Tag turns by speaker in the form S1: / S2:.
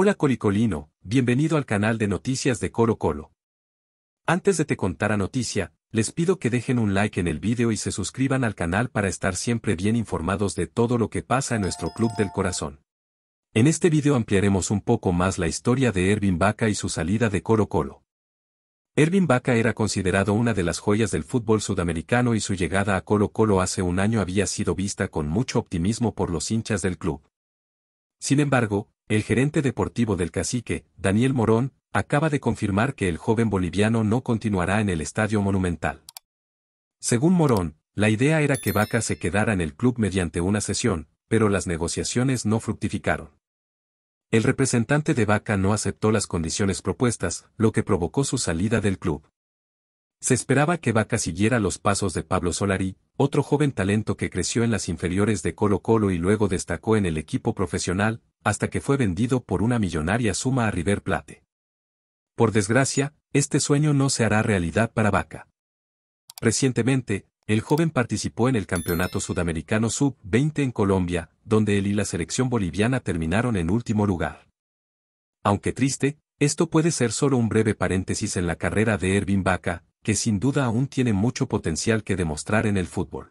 S1: Hola Colicolino, bienvenido al canal de noticias de Coro Colo. Antes de te contar la noticia, les pido que dejen un like en el vídeo y se suscriban al canal para estar siempre bien informados de todo lo que pasa en nuestro Club del Corazón. En este vídeo ampliaremos un poco más la historia de Ervin Baca y su salida de Coro Colo. Ervin Baca era considerado una de las joyas del fútbol sudamericano y su llegada a Colo Colo hace un año había sido vista con mucho optimismo por los hinchas del club. Sin embargo, el gerente deportivo del cacique, Daniel Morón, acaba de confirmar que el joven boliviano no continuará en el Estadio Monumental. Según Morón, la idea era que Vaca se quedara en el club mediante una sesión, pero las negociaciones no fructificaron. El representante de Vaca no aceptó las condiciones propuestas, lo que provocó su salida del club. Se esperaba que Vaca siguiera los pasos de Pablo Solari, otro joven talento que creció en las inferiores de Colo Colo y luego destacó en el equipo profesional, hasta que fue vendido por una millonaria suma a River Plate. Por desgracia, este sueño no se hará realidad para Vaca. Recientemente, el joven participó en el Campeonato Sudamericano Sub-20 en Colombia, donde él y la selección boliviana terminaron en último lugar. Aunque triste, esto puede ser solo un breve paréntesis en la carrera de Ervin Vaca, que sin duda aún tiene mucho potencial que demostrar en el fútbol.